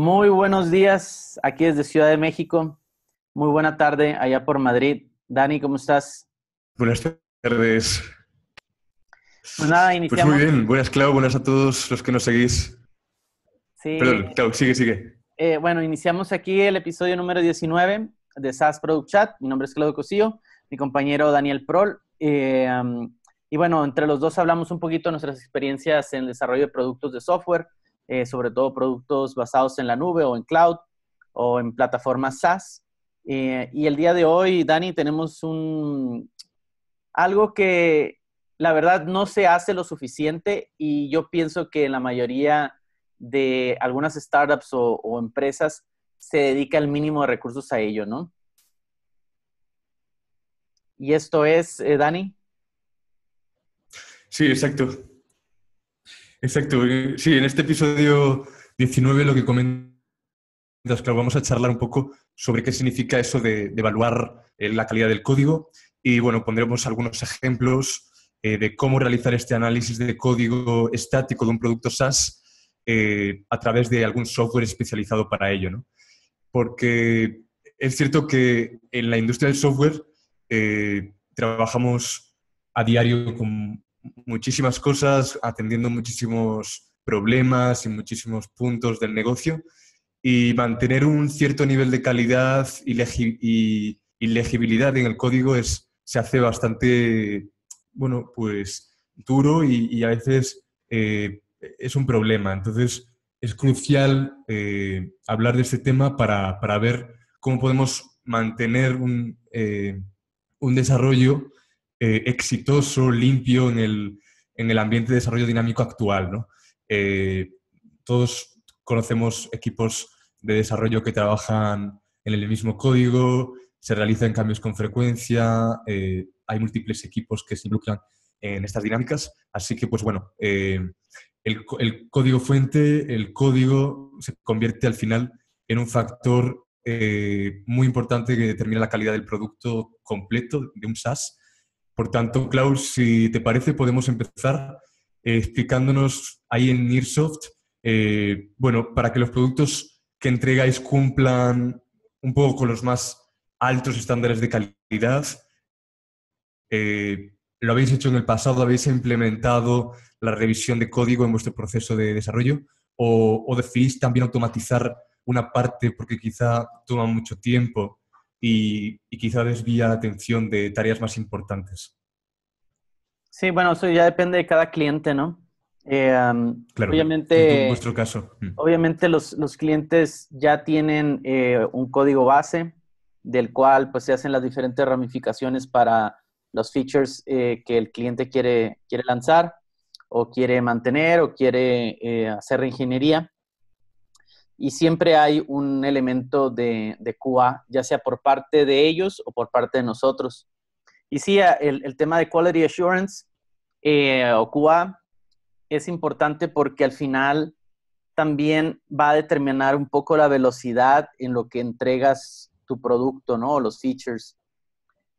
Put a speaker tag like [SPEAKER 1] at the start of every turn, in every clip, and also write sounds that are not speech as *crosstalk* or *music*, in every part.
[SPEAKER 1] Muy buenos días, aquí desde Ciudad de México. Muy buena tarde allá por Madrid. Dani, ¿cómo estás?
[SPEAKER 2] Buenas tardes.
[SPEAKER 1] Pues nada, iniciamos. Pues muy bien,
[SPEAKER 2] buenas Clau, buenas a todos los que nos seguís.
[SPEAKER 1] Sí. Perdón, sigue, sigue. Eh, bueno, iniciamos aquí el episodio número 19 de SaaS Product Chat. Mi nombre es Claudio Cosillo, mi compañero Daniel Prol. Eh, um, y bueno, entre los dos hablamos un poquito de nuestras experiencias en desarrollo de productos de software, eh, sobre todo productos basados en la nube o en cloud o en plataformas SaaS. Eh, y el día de hoy, Dani, tenemos un, algo que la verdad no se hace lo suficiente y yo pienso que la mayoría de algunas startups o, empresas se dedica el mínimo de recursos a ello, ¿no? Y esto es, eh, Dani.
[SPEAKER 2] Sí, exacto. Exacto. Sí, en este episodio 19 lo que comentas, que vamos a charlar un poco sobre qué significa eso de, evaluar eh, la calidad del código y bueno, pondremos algunos ejemplos eh, de cómo realizar este análisis de código estático de un producto SaaS eh, a través de algún software especializado para ello, ¿no? Porque es cierto que en la industria del software trabajamos a diario con muchísimas cosas, atendiendo muchísimos problemas y muchísimos puntos del negocio y mantener un cierto nivel de calidad y, legibilidad en el código es, se hace bastante, bueno, pues duro y, a veces eh, es un problema. Entonces es crucial eh, hablar de este tema para, para ver cómo podemos mantener un, eh, un desarrollo eh, exitoso, limpio en el, ambiente de desarrollo dinámico actual. Eh, todos conocemos equipos de desarrollo que trabajan en el mismo código, se realizan cambios con frecuencia, eh, hay múltiples equipos que se involucran en estas dinámicas, así que pues bueno, el, el, código fuente, el código se convierte al final en un factor muy importante que determina la calidad del producto completo de un SaaS por tanto, Klaus, si te parece, podemos empezar eh, explicándonos ahí en Nearsoft, eh, bueno, para que los productos que entregáis cumplan un poco con los más altos estándares de calidad. Eh, lo habéis hecho en el pasado, habéis implementado la revisión de código en vuestro proceso de desarrollo o, o decidís también automatizar una parte porque quizá toma mucho tiempo y, quizá desvía la atención de tareas más importantes.
[SPEAKER 1] Sí, bueno, eso ya depende de cada cliente, ¿no? Eh, claro, obviamente, en vuestro caso. Mm. Obviamente los, clientes ya tienen eh, un código base del cual pues se hacen las diferentes ramificaciones para los features eh, que el cliente quiere, quiere lanzar o quiere mantener o quiere hacer reingeniería y siempre hay un elemento de, de QA, ya sea por parte de ellos o por parte de nosotros. Y sí, el, el tema de Quality Assurance eh, o QA es importante porque al final también va a determinar un poco la velocidad en lo que entregas tu producto, ¿no? los features.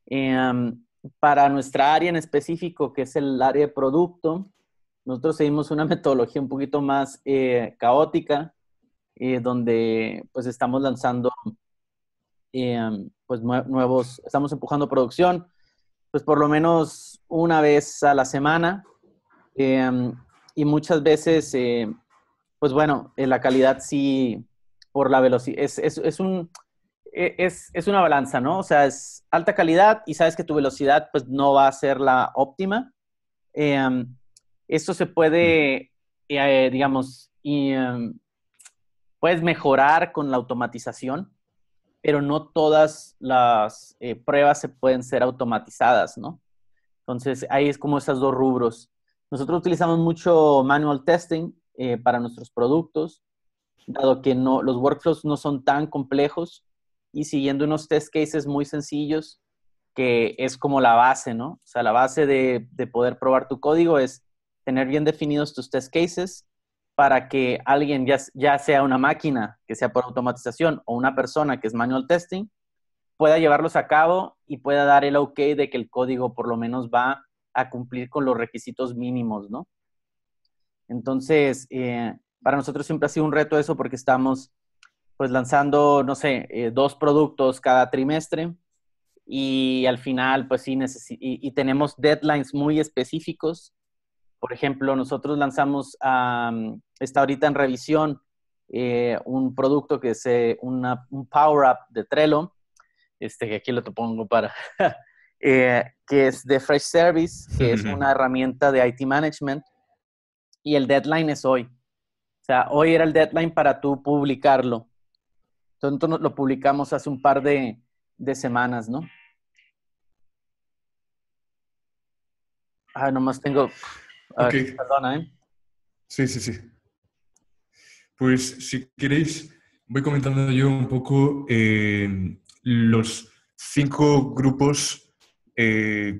[SPEAKER 1] Em, para nuestra área en específico, que es el área de producto, nosotros seguimos una *laughs* metodología un poquito más eh, caótica donde pues estamos lanzando em, pues nuevos, estamos empujando producción, pues por lo menos una vez a la semana. Em, y muchas veces, eh, pues bueno, eh, la calidad sí, por la velocidad, es, es, un, e-, es, es, una balanza, ¿no? O sea, es alta calidad y sabes que tu velocidad pues no va a ser la óptima. Em, esto se puede, eh, digamos, y, puedes mejorar con la automatización, pero no todas las eh, pruebas se pueden ser automatizadas, ¿no? Entonces, ahí es como esos dos rubros. Nosotros utilizamos mucho manual testing eh, para nuestros productos, dado que no, los workflows no son tan complejos y siguiendo unos test cases muy sencillos, que es como la base, ¿no? O sea, la base de, de poder probar tu código es tener bien definidos tus test cases para que alguien, ya, sea una máquina que sea por automatización o una persona que es manual testing, pueda llevarlos a cabo y pueda dar el ok de que el código por lo menos va a cumplir con los requisitos mínimos, ¿no? Entonces, eh, para nosotros siempre ha sido un reto eso porque estamos pues lanzando, no sé, eh, dos productos cada trimestre y al final pues sí y, y tenemos deadlines muy específicos por ejemplo, nosotros lanzamos, a está ahorita en revisión, eh, un producto que es eh, una, un Power Up de Trello, este, que aquí lo te pongo para, *laughs* eh, que es de Fresh Service, que es una herramienta de IT Management, y el deadline es hoy. O sea, hoy era el deadline para tú publicarlo. Entonces lo publicamos hace un par de semanas, ¿no? Ah, nomás tengo ¿eh? Sí, sí, sí.
[SPEAKER 2] Pues si queréis, voy comentando yo un poco eh, los cinco grupos eh,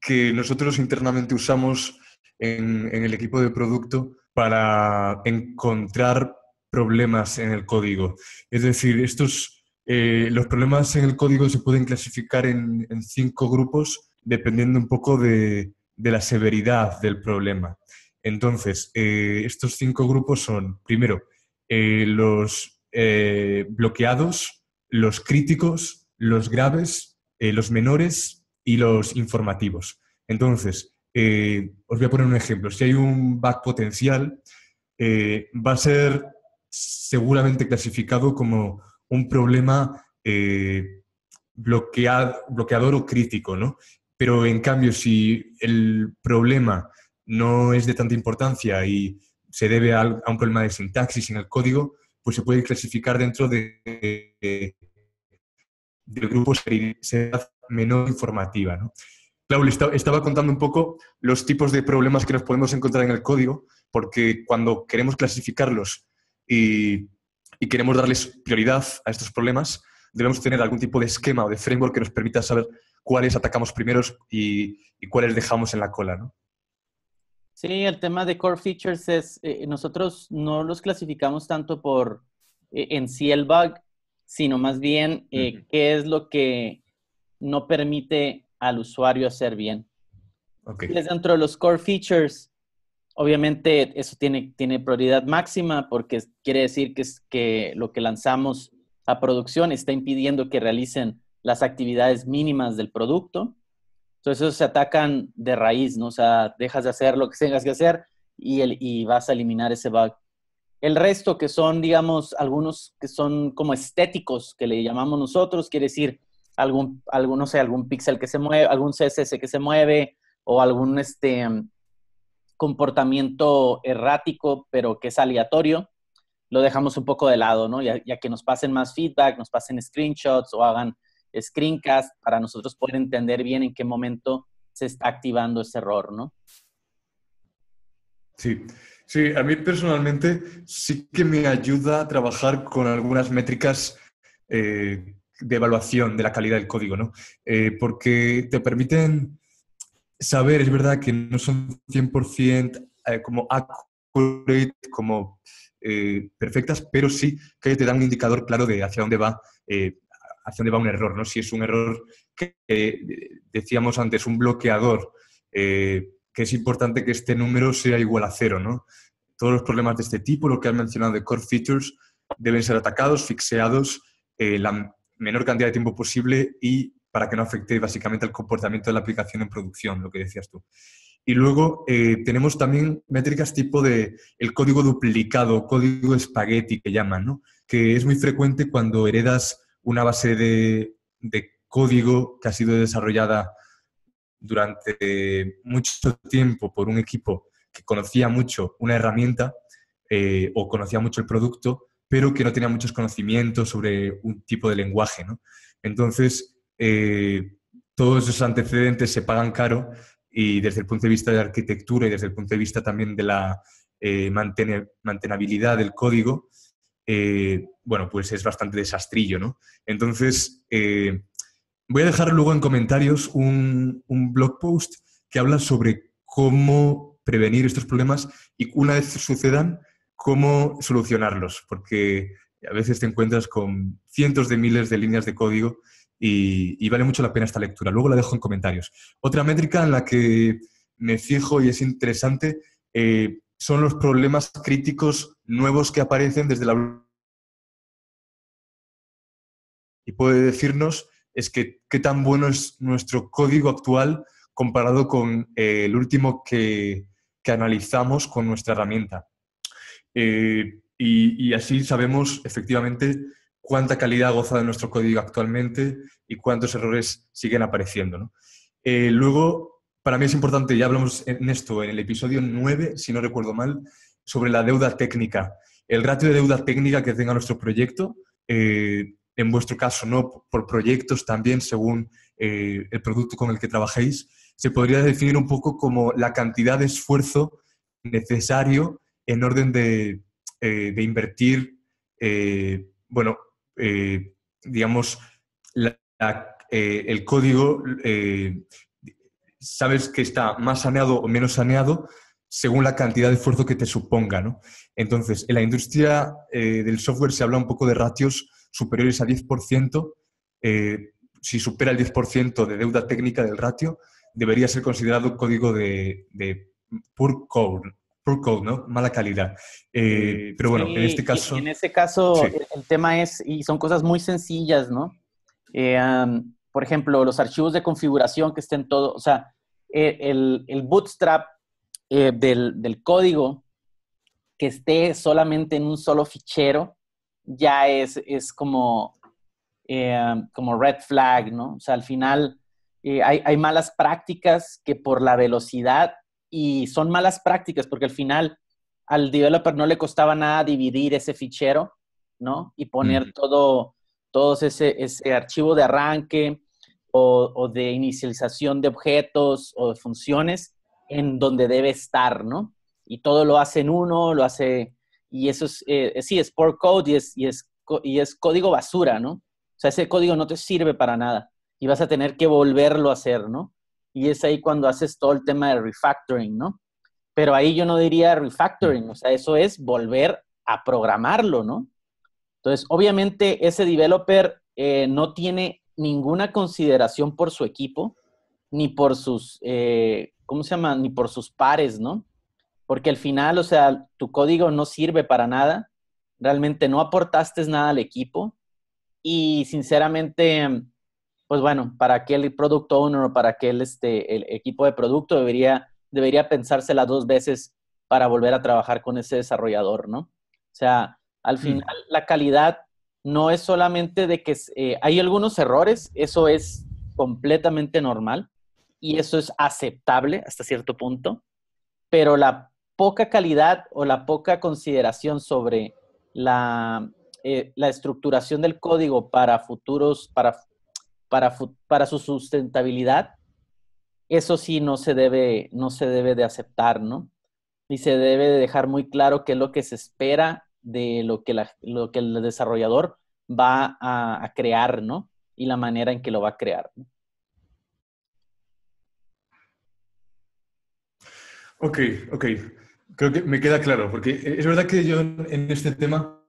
[SPEAKER 2] que nosotros internamente usamos en, el equipo de producto para encontrar problemas en el código. Es decir, estos, los problemas en el código se pueden clasificar en cinco grupos dependiendo un poco de, de la severidad del problema. Entonces, eh, estos cinco grupos son, primero, eh, los eh, bloqueados, los críticos, los graves, los menores y los informativos. Entonces, os voy a poner un ejemplo. Si hay un back potencial, va a ser seguramente clasificado como un problema bloqueador o crítico, ¿no? Pero en cambio, si el problema no es de tanta importancia y se debe a, un problema de sintaxis en el código, pues se puede clasificar dentro de, del grupo seriedad menor informativa. ¿no? estaba contando un poco los tipos de problemas que nos podemos encontrar en el código, porque cuando queremos clasificarlos y, y queremos darles prioridad a estos problemas, debemos tener algún tipo de esquema o de framework que nos permita saber cuáles atacamos primeros y, cuáles dejamos en la cola,
[SPEAKER 1] ¿no? Sí, el tema de core features es, eh, nosotros no los clasificamos tanto por eh, en sí el bug, sino más bien eh, qué es lo que no permite al usuario hacer bien. dentro de los core features, obviamente eso tiene, tiene prioridad máxima porque quiere decir que, es, que lo que lanzamos a producción está impidiendo que realicen las actividades mínimas del producto. Entonces, se atacan de raíz, ¿no? O sea, dejas de hacer lo que tengas que hacer y, el, vas a eliminar ese bug. El resto, que son, digamos, algunos que son como estéticos, que le llamamos nosotros, quiere decir algún, no sé, algún píxel que se mueve, algún CSS que se mueve o algún este, comportamiento errático, pero que es aleatorio, lo dejamos un poco de lado, ¿no? ya que nos pasen más feedback, nos pasen screenshots o hagan screencast para nosotros poder entender bien en qué momento se está activando ese error, ¿no?
[SPEAKER 2] Sí, sí, a mí personalmente sí que me ayuda a trabajar con algunas métricas eh, de evaluación de la calidad del código, ¿no? Eh, porque te permiten saber, es verdad que no son 100% eh, como accurate, como perfectas, pero sí que te dan un indicador claro de hacia dónde va hacia dónde va un error, ¿no? Si es un error que, decíamos antes, un bloqueador, eh, que es importante que este número sea igual a cero, ¿no? Todos los problemas de este tipo, lo que has mencionado de core features, deben ser atacados, fixeados, eh, la menor cantidad de tiempo posible y para que no afecte básicamente el comportamiento de la aplicación en producción, lo que decías tú. Y luego eh, tenemos también métricas tipo de el código duplicado, código espagueti que llaman, que es muy frecuente cuando heredas una base de, código que ha sido desarrollada durante mucho tiempo por un equipo que conocía mucho una herramienta eh, o conocía mucho el producto, pero que no tenía muchos conocimientos sobre un tipo de lenguaje. Entonces, eh, todos esos antecedentes se pagan caro y desde el punto de vista de la arquitectura y desde el punto de vista también de la eh, mantenibilidad del código, eh, bueno, pues es bastante desastrillo, ¿no? Entonces, eh, voy a dejar luego en comentarios un, blog post que habla sobre cómo prevenir estos problemas y una vez sucedan, cómo solucionarlos, porque a veces te encuentras con cientos de miles de líneas de código y, vale mucho la pena esta lectura. Luego la dejo en comentarios. Otra métrica en la que me fijo y es interesante eh, son los problemas críticos nuevos que aparecen desde la... Y puede decirnos es que qué tan bueno es nuestro código actual comparado con eh, el último que, analizamos con nuestra herramienta. Eh, y, así sabemos efectivamente cuánta calidad goza de nuestro código actualmente y cuántos errores siguen apareciendo. Eh, luego, para mí es importante, ya hablamos en esto en el episodio 9, si no recuerdo mal, sobre la deuda técnica. El ratio de deuda técnica que tenga nuestro proyecto, eh, en vuestro caso no, por proyectos también según eh, el producto con el que trabajéis, se podría definir un poco como la cantidad de esfuerzo necesario en orden de, eh, invertir, bueno, digamos, el código sabes que está más saneado o menos saneado según la cantidad de esfuerzo que te suponga. ¿no? Entonces, en la industria eh, del software se habla un poco de ratios superiores a 10%. Eh, si supera el 10% de deuda técnica del ratio, debería ser considerado código de, de poor code, ¿no? Mala calidad. Eh, eh, pero bueno, en este
[SPEAKER 1] caso... En este caso el, tema es, y son cosas muy sencillas, ¿no? por ejemplo, los archivos de configuración que estén todos, o sea, eh, el, bootstrap eh, del, código que esté solamente en un solo fichero, ya es, es como, eh, como red flag, ¿no? O sea, al final hay, malas prácticas que por la velocidad, y son malas prácticas porque al final al developer no le costaba nada dividir ese fichero, ¿no? Y poner todo todos ese, archivo de arranque o, de inicialización de objetos o de funciones en donde debe estar, ¿no? Y todo lo hace en uno, lo hace, y eso es, eh, eh, sí, es por code y es, y y es código basura, ¿no? O sea, ese código no te sirve para nada y vas a tener que volverlo a hacer, ¿no? Y es ahí cuando haces todo el tema de refactoring, ¿no? Pero ahí yo no diría refactoring, mm. o sea, eso es volver a programarlo, ¿no? Entonces, obviamente ese developer eh, no tiene ninguna consideración por su equipo, ni por sus, eh, ¿cómo se llama? Ni por sus pares, ¿no? Porque al final, o sea, tu código no sirve para nada, realmente no aportaste nada al equipo y sinceramente, pues bueno, para que el product owner o para que este, el equipo de producto debería, debería pensársela dos veces para volver a trabajar con ese desarrollador, ¿no? O sea, al mm. final, la calidad no es solamente de que eh, hay algunos errores, eso es completamente normal y eso es aceptable hasta cierto punto, pero la poca calidad o la poca consideración sobre la, eh, estructuración del código para futuros, para, para, para su sustentabilidad, eso sí no se debe, no se debe de aceptar, ¿no? Y se debe de dejar muy claro qué es lo que se espera de lo que, lo que el desarrollador va a, crear, Y la manera en que lo va a crear. Ok, ok. Creo que me queda claro, porque es
[SPEAKER 2] verdad que yo en este tema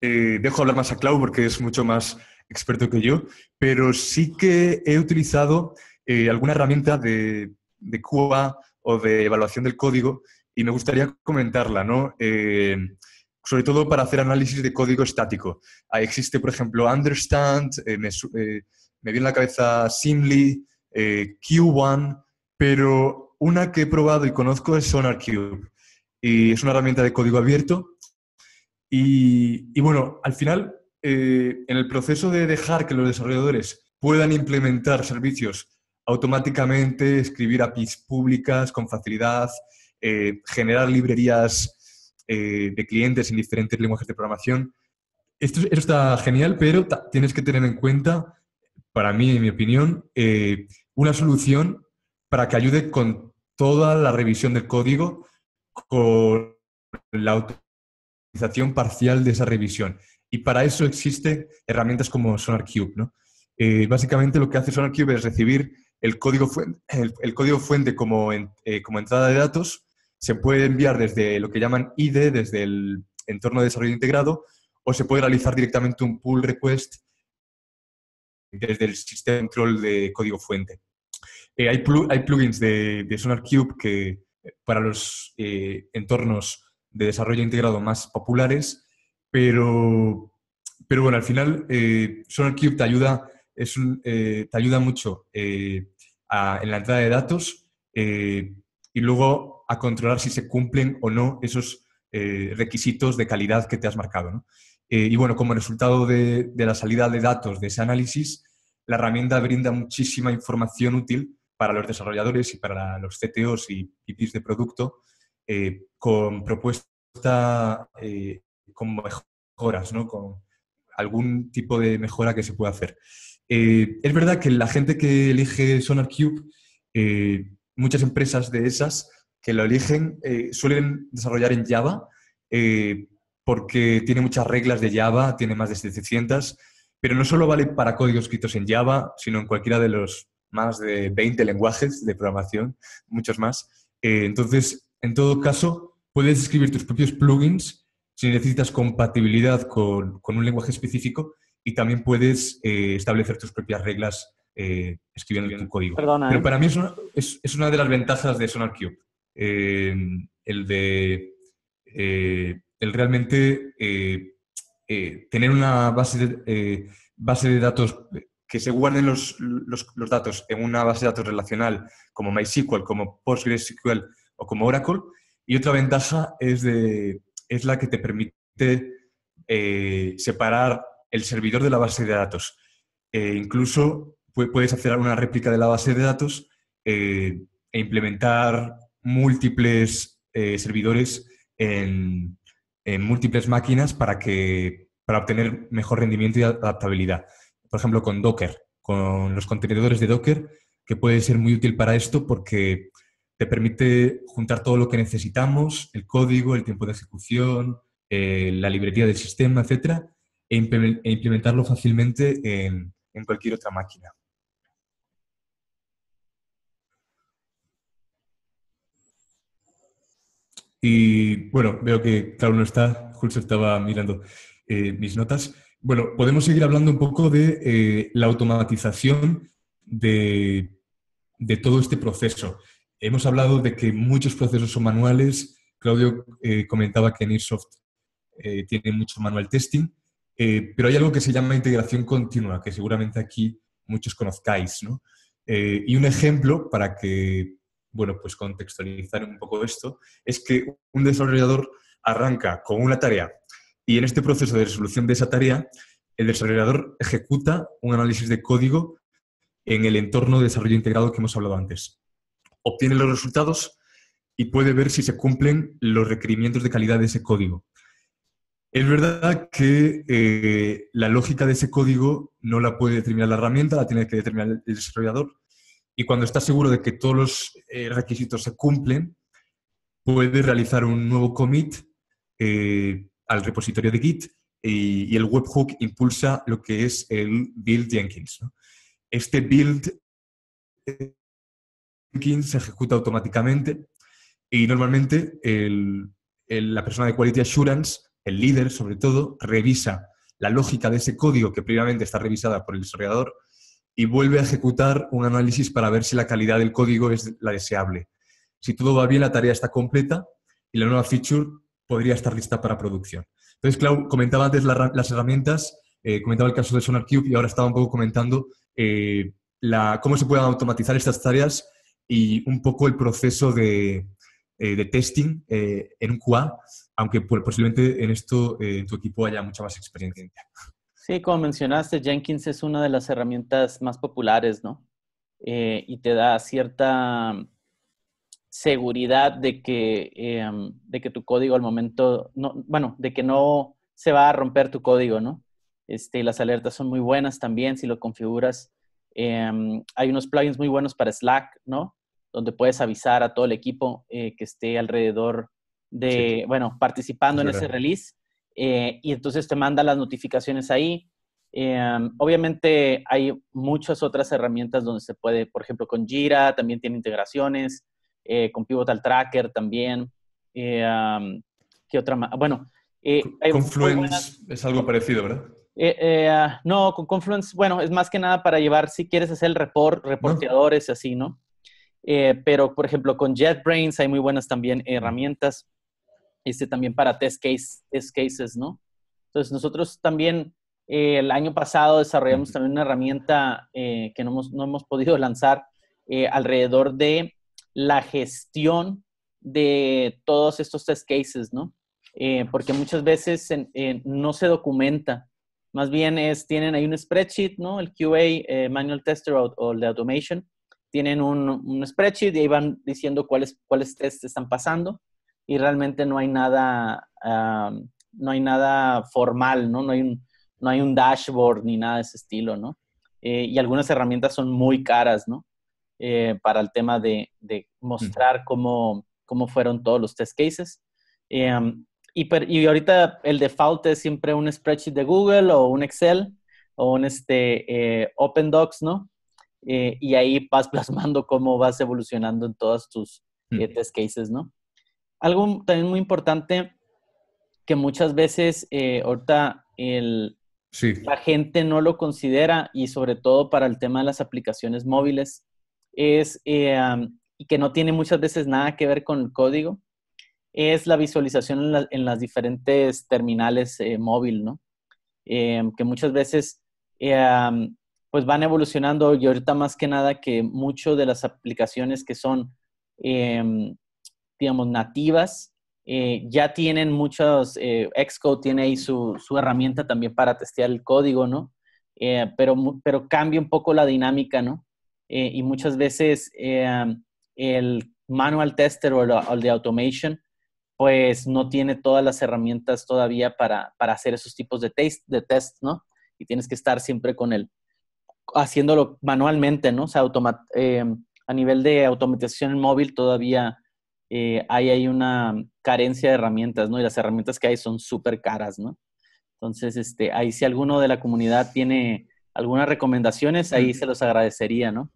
[SPEAKER 2] eh, dejo hablar más a Clau porque es mucho más experto que yo, pero sí que he utilizado eh, alguna herramienta de, de o de evaluación del código y me gustaría comentarla, ¿no? Eh, sobre todo para hacer análisis de código estático. Ahí existe, por ejemplo, Understand, eh, eh, me, viene a la cabeza Simly, eh, Q1, pero una que he probado y conozco es SonarCube. Y es una herramienta de código abierto. Y, y bueno, al final, en el proceso de dejar que los desarrolladores puedan implementar servicios automáticamente, escribir APIs públicas con facilidad, generar librerías eh, de clientes en diferentes lenguajes de programación. Esto, está genial, pero tienes que tener en cuenta, para mí, en mi opinión, eh, una solución para que ayude con toda la revisión del código, con la autorización parcial de esa revisión. Y para eso existen herramientas como SonarCube. ¿no? Eh, básicamente lo que hace SonarCube es recibir el código fuente, el, código fuente como entrada de datos se puede enviar desde lo que llaman IDE, desde el entorno de desarrollo integrado, o se puede realizar directamente un pull request desde el sistema de control de código fuente. Eh, hay, hay, plugins de, de SonarCube que eh, para los eh, entornos de desarrollo integrado más populares, pero, pero bueno, al final SonarCube te ayuda, es te ayuda mucho en la entrada de datos y luego controlar si se cumplen o no esos eh, requisitos de calidad que te has marcado. Eh, y bueno, como resultado de, la salida de datos de ese análisis, la herramienta brinda muchísima información útil para los desarrolladores y para los CTOs y PPs de producto eh, con propuesta, con mejoras, ¿no? con algún tipo de mejora que se pueda hacer. es verdad que la gente que elige SonarCube, muchas empresas de esas que lo eligen, eh, suelen desarrollar en Java eh, porque tiene muchas reglas de Java, tiene más de 700, pero no solo vale para códigos escritos en Java, sino en cualquiera de los más de 20 lenguajes de programación, muchos más. Eh, entonces, en todo caso, puedes escribir tus propios plugins si necesitas compatibilidad con, con un lenguaje específico y también puedes establecer tus propias reglas escribiendo tu código. Pero para mí es una, es, es una de las ventajas de SonarQube el de eh, el realmente eh, eh, tener una base de, base de datos que se guarden los, datos en una base de datos relacional como MySQL, como PostgreSQL o como Oracle. Y otra ventaja es, de, es la que te permite separar el servidor de la base de datos. E incluso puedes hacer una réplica de la base de datos e implementar múltiples eh, servidores en, múltiples máquinas para, que, para obtener mejor rendimiento y adaptabilidad. Por ejemplo, con Docker, con los contenedores de Docker, que puede ser muy útil para esto porque te permite juntar todo lo que necesitamos, el código, el tiempo de ejecución, eh, la librería del sistema, etcétera, e, e implementarlo fácilmente en cualquier otra máquina. Y bueno, veo que Claudio no está, Julio estaba mirando eh, mis notas. Bueno, podemos seguir hablando un poco de eh, la automatización de, todo este proceso. Hemos hablado de que muchos procesos son manuales. Claudio eh, comentaba que en Airsoft tiene mucho manual testing, pero hay algo que se llama integración continua, que seguramente aquí muchos conozcáis. ¿no? y un ejemplo para que bueno, pues contextualizar un poco esto, es que un desarrollador arranca con una tarea y en este proceso de resolución de esa tarea, el desarrollador ejecuta un análisis de código en el entorno de desarrollo integrado que hemos hablado antes. Obtiene los resultados y puede ver si se cumplen los requerimientos de calidad de ese código. Es verdad que eh, la lógica de ese código no la puede determinar la herramienta, la tiene que determinar el desarrollador, y cuando está seguro de que todos los eh, requisitos se cumplen, puede realizar un nuevo commit eh, al repositorio de Git y, el webhook impulsa lo que es el build Jenkins. Este build eh, Jenkins se ejecuta automáticamente y normalmente la persona de Quality Assurance, el líder sobre todo, revisa la lógica de ese código que previamente está revisada por el desarrollador y vuelve a ejecutar un análisis para ver si la calidad del código es la deseable. Si todo va bien, la tarea está completa y la nueva feature podría estar lista para producción. Entonces, Clau, comentaba antes las herramientas, eh, comentaba el caso de SonarCube y ahora estaba un poco comentando eh, la, cómo se pueden automatizar estas tareas y un poco el proceso de, eh, de testing en un QA, aunque pues, posiblemente en esto tu equipo haya mucha más experiencia.
[SPEAKER 1] Sí, como mencionaste, Jenkins es una de las herramientas más populares, ¿no? Eh, y te da cierta seguridad de que, em, de que tu código al momento, no, bueno, de que no se va a romper tu código, ¿no? Este, las alertas son muy buenas también si lo configuras. Em, hay unos plugins muy buenos para Slack, ¿no? Donde puedes avisar a todo el equipo eh, que esté alrededor de, bueno, participando en ese release eh, y entonces te manda las notificaciones ahí. Em, obviamente hay muchas otras herramientas donde se puede, por ejemplo, con Jira también tiene integraciones, eh, con Pivotal Tracker también. Eh, ¿Qué otra más? Bueno, Confluence
[SPEAKER 2] es algo parecido, ¿verdad?
[SPEAKER 1] Ah, no, con Confluence, bueno, es más que nada para llevar, si quieres hacer el report, reporteadores y así, ¿no? pero, por ejemplo, con JetBrains hay muy buenas también herramientas este, también para test, case, test cases, ¿no? Entonces, nosotros también eh, el año pasado desarrollamos también una herramienta eh, que no hemos, no hemos, podido *laughs* lanzar eh, alrededor de la gestión de todos estos test cases, ¿no? porque muchas veces no se documenta. Más bien es, tienen ahí un spreadsheet, ¿no? El QA, Manual Tester o, el de Automation. Tienen un, un spreadsheet y ahí van diciendo cuáles, cuáles están pasando y realmente no hay nada, ah, no hay nada formal, ¿no? No hay, un, no hay un dashboard ni nada de ese estilo, ¿no? Eh, y algunas herramientas son muy caras, ¿no? Eh, para el tema de, mostrar cómo, cómo, fueron todos los test cases. Em, y, ahorita el default es siempre un spreadsheet de Google o un Excel o un este, eh, Open Docs, ¿no? y ahí vas *laughs* plasmando cómo vas evolucionando en todos tus test cases, ¿no? Algo también muy importante que muchas veces eh, ahorita la gente no lo considera y sobre todo para el tema de las aplicaciones móviles es eh, que no tiene muchas veces nada que ver con el código es la visualización en, las diferentes terminales eh, móvil, ¿no? Em, que muchas veces eh, pues van evolucionando y ahorita más que nada que muchas de las aplicaciones que son em, digamos, nativas, eh, ya tienen muchos, eh, Xcode tiene ahí su, su, herramienta también para testear el código, ¿no? Eh, pero, pero cambia un poco la dinámica, ¿no? Eh, y muchas veces el manual tester o, el de automation, pues no tiene todas las herramientas todavía para, para hacer esos tipos de, test, de test, ¿no? Y tienes que estar siempre con él, haciéndolo manualmente, ¿no? O sea, a nivel de automatización en móvil todavía eh, ahí hay una carencia de herramientas, ¿no? Y las herramientas que hay son súper caras, ¿no? Entonces, este, ahí si alguno de la comunidad tiene algunas recomendaciones, ahí se los agradecería, ¿no?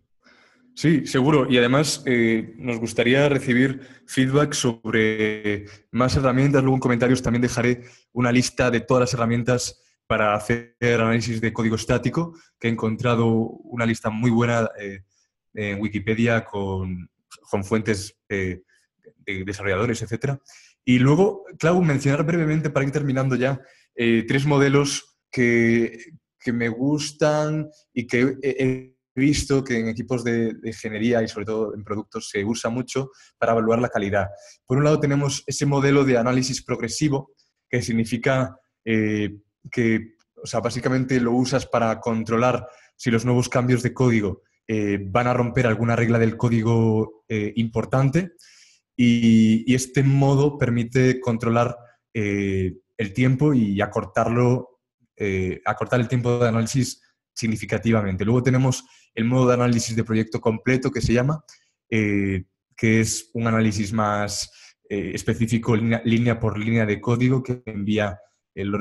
[SPEAKER 2] Sí, seguro. Y además eh, nos gustaría recibir feedback sobre más herramientas. Luego en comentarios también dejaré una lista de todas las herramientas para hacer análisis de código estático, que he encontrado una lista muy buena eh, en Wikipedia con, fuentes desarrolladores, etcétera Y luego, claro mencionar brevemente, para ir terminando ya, eh, tres modelos que, que, me gustan y que he, visto que en equipos de, ingeniería y sobre todo en productos se usa mucho para evaluar la calidad. Por un lado tenemos ese modelo de análisis progresivo, que significa eh, que o sea, básicamente lo usas para controlar si los nuevos cambios de código eh, van a romper alguna regla del código importante y, este modo permite controlar eh, el tiempo y acortarlo, eh, acortar el tiempo de análisis significativamente. Luego tenemos el modo de análisis de proyecto completo que se llama, eh, que es un análisis más específico línea, línea, por línea de código que envía los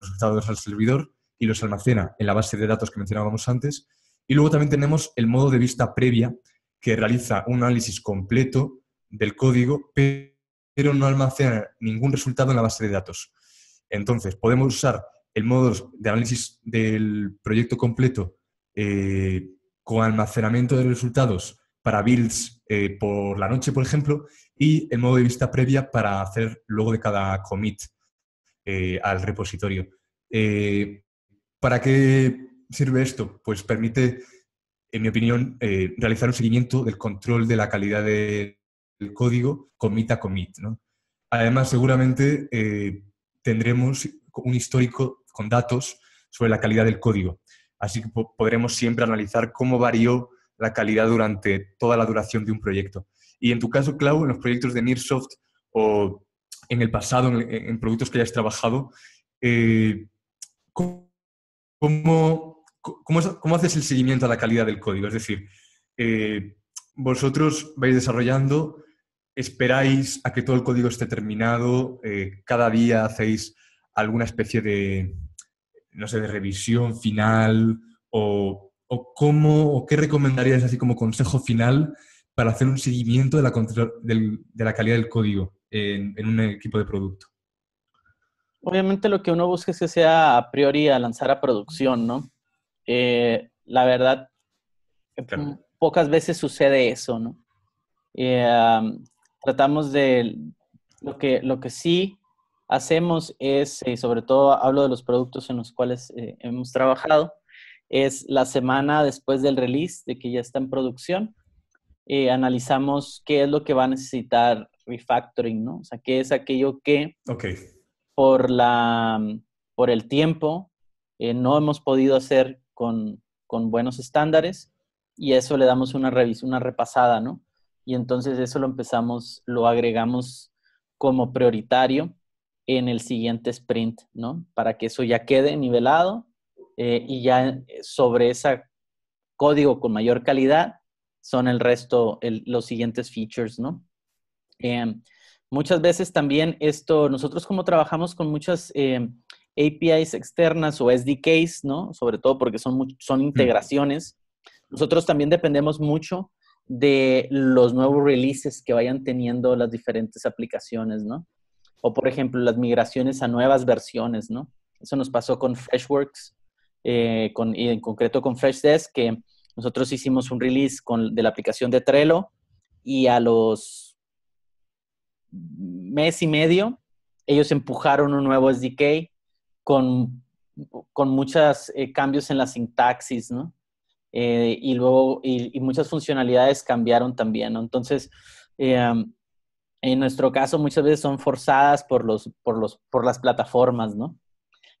[SPEAKER 2] resultados al servidor y los almacena en la base de datos que mencionábamos antes. Y luego también tenemos el modo de vista previa, que realiza un análisis completo del código, pero no almacena ningún resultado en la base de datos. Entonces, podemos usar el modo de análisis del proyecto completo eh, con almacenamiento de resultados para builds eh, por la noche, por ejemplo, y el modo de vista previa para hacer luego de cada commit eh, al repositorio. ¿Para qué sirve esto? Pues permite, en mi opinión, realizar un seguimiento del control de la calidad de el código commit a commit. Además, seguramente eh, tendremos un histórico con datos sobre la calidad del código. Así que podremos siempre analizar cómo varió la calidad durante toda la duración de un proyecto. Y en tu caso, Clau, en los proyectos de Nearsoft o en el pasado, en, productos que hayas trabajado, eh, ¿cómo, haces el seguimiento a la calidad del código? Es decir, eh, vosotros vais desarrollando ¿Esperáis a que todo el código esté terminado? Eh, ¿Cada día hacéis alguna especie de, no sé, de revisión final? ¿O, cómo, o qué recomendarías así como consejo final para hacer un seguimiento de la, de la calidad del código en, un equipo de producto?
[SPEAKER 1] Obviamente lo que uno busca es que sea a priori a lanzar a producción, ¿no? Eh, la verdad, pocas veces sucede eso, ¿no? Eh, tratamos de, lo que, lo que sí hacemos es, eh, sobre todo hablo de los productos en los cuales eh, hemos trabajado, es la semana después del release, de que ya está en producción, eh, analizamos qué es lo que va a necesitar refactoring, ¿no? O sea, qué es aquello que por, la, por el tiempo no hemos podido hacer con, buenos estándares y eso le damos una, revisión, una repasada, ¿no? y entonces eso lo empezamos, lo agregamos como prioritario en el siguiente sprint, ¿no? Para que eso ya quede nivelado eh, y ya sobre ese código con mayor calidad son el resto, los siguientes features, ¿no? Eh, muchas veces también esto, nosotros como trabajamos con muchas eh, APIs externas o SDKs, ¿no? Sobre todo porque son, son integraciones. Nosotros también dependemos mucho de los nuevos releases que vayan teniendo las diferentes aplicaciones, ¿no? O por ejemplo, las migraciones a nuevas versiones, ¿no? Eso nos pasó con Freshworks, eh, con, y en concreto con Freshdesk, que nosotros hicimos un release de la aplicación de Trello y a los mes y medio ellos empujaron un nuevo SDK con, con muchos eh, cambios en la sintaxis, ¿no? Eh, y luego, y, muchas funcionalidades cambiaron también, ¿no? Entonces, eh, en nuestro caso muchas veces son forzadas por, los, por, los, por las plataformas, ¿no?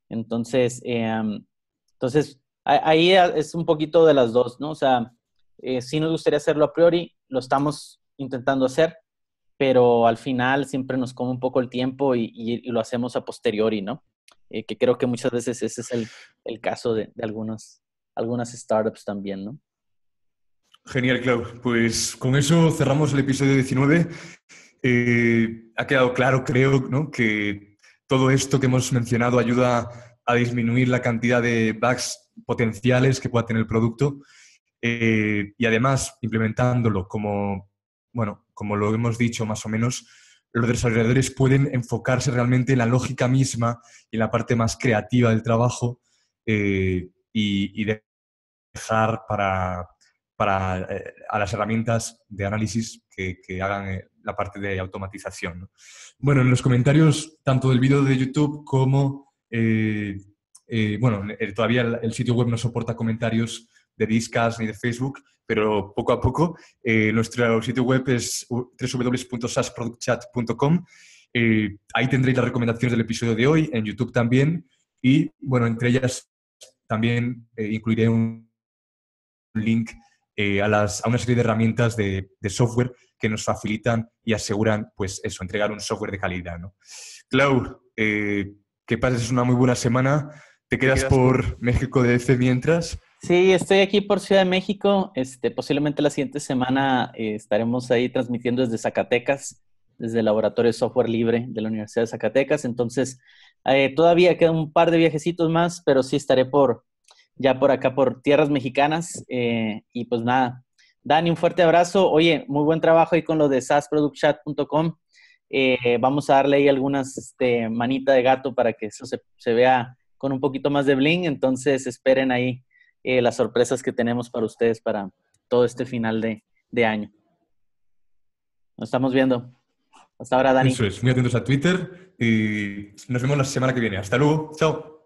[SPEAKER 1] Entonces, eh, entonces, ahí es un poquito de las dos, ¿no? O sea, eh, sí nos gustaría hacerlo a priori, lo estamos intentando hacer, pero al final siempre nos come un poco el tiempo y, lo hacemos a posteriori, ¿no? que creo que muchas veces ese es el, el caso de, de algunos algunas startups también, ¿no?
[SPEAKER 2] Genial, Clau. Pues con eso cerramos el episodio 19. Eh, ha quedado claro, creo, ¿no? que todo esto que hemos mencionado ayuda a disminuir la cantidad de bugs potenciales que pueda tener el producto eh, y además implementándolo como, bueno, como lo hemos dicho más o menos, los desarrolladores pueden enfocarse realmente en la lógica misma y en la parte más creativa del trabajo eh, y, y, dejar para, eh, a las herramientas de análisis que, hagan eh, la parte de automatización. Bueno, en los comentarios tanto del vídeo de YouTube como, eh, bueno, todavía el, sitio web no soporta comentarios de Discas ni de Facebook, pero poco a poco. nuestro sitio web es www.sasproductchat.com. ahí tendréis las recomendaciones del episodio de hoy, en YouTube también. Y bueno, entre ellas también incluiré un un link eh, a, una serie de herramientas de, software que nos facilitan y aseguran, pues eso, entregar un software de calidad. ¿no? Clau, qué eh, que pases una muy buena semana. ¿Te quedas, por, México de DF este mientras?
[SPEAKER 1] Sí, estoy aquí por Ciudad de México. Este, posiblemente la siguiente semana eh, estaremos ahí transmitiendo desde Zacatecas, desde el Laboratorio de Software Libre de la Universidad de Zacatecas. Entonces, todavía quedan un par de viajecitos más, pero sí estaré por, ya por acá, por tierras mexicanas. Eh, y pues nada, Dani, un fuerte abrazo. Oye, muy buen trabajo ahí con lo de sasproductchat.com. Eh, vamos a darle ahí algunas manitas este, manita de gato para que eso se, vea con un poquito más de bling. Entonces esperen ahí eh, las sorpresas que tenemos para ustedes para todo este final de, de año. Nos estamos viendo. Hasta ahora, Dani. Eso
[SPEAKER 2] es. Muy atentos a Twitter y nos vemos la semana que viene. Hasta luego. Chao.